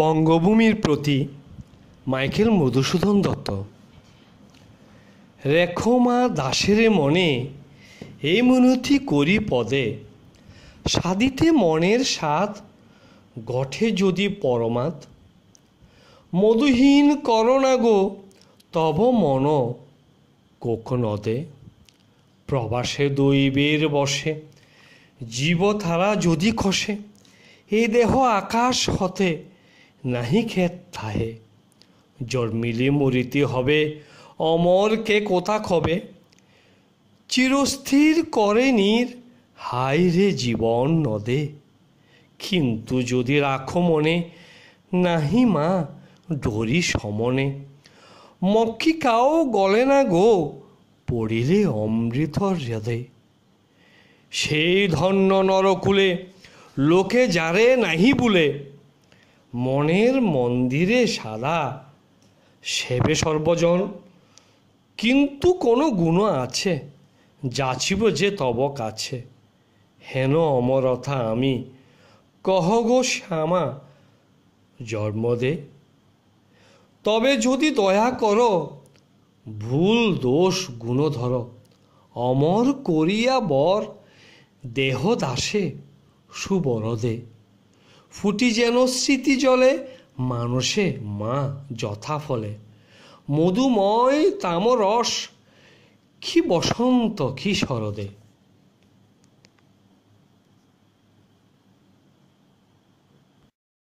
বঙ্গভূমির প্রতি মাইকেল মধুসূদন দত্ত রেখমা দাসের মনে এই মিনতি করি পদে সাদিতে মনের সাথ গঠে যদি পরমাত মধুহীন করোনা গো তব মন কোকনদে প্রবাসে দৈবের বসে জীবতারা যদি খসে এ দেহ আকাশ হতে নাহি খেত থাহে মিলি মরিতে হবে অমর কে কোথা খবে চিরস্থির করে নির হাই রে জীবন নদে কিন্তু যদি রাখো মনে নাহি মা ডরি সমনে মক্ষিকাও গলে না গো পড়িলে অমৃতর হৃদে সেই ধন্য নরকুলে লোকে যারে নাহি বুলে মনের মন্দিরে সাদা সেবে সর্বজন কিন্তু কোনো গুণ আছে যাচিব যে তব কাছে হেন অমরথা আমি কহ গো শ্যামা জন্ম দে তবে যদি দয়া কর ভুল দোষ গুণ ধর অমর করিয়া বর দেহ দাসে দে ফুটি যেন স্মৃতি জলে মানুষে মা যথা ফলে মধুময় তামরস কি বসন্ত কি শরদে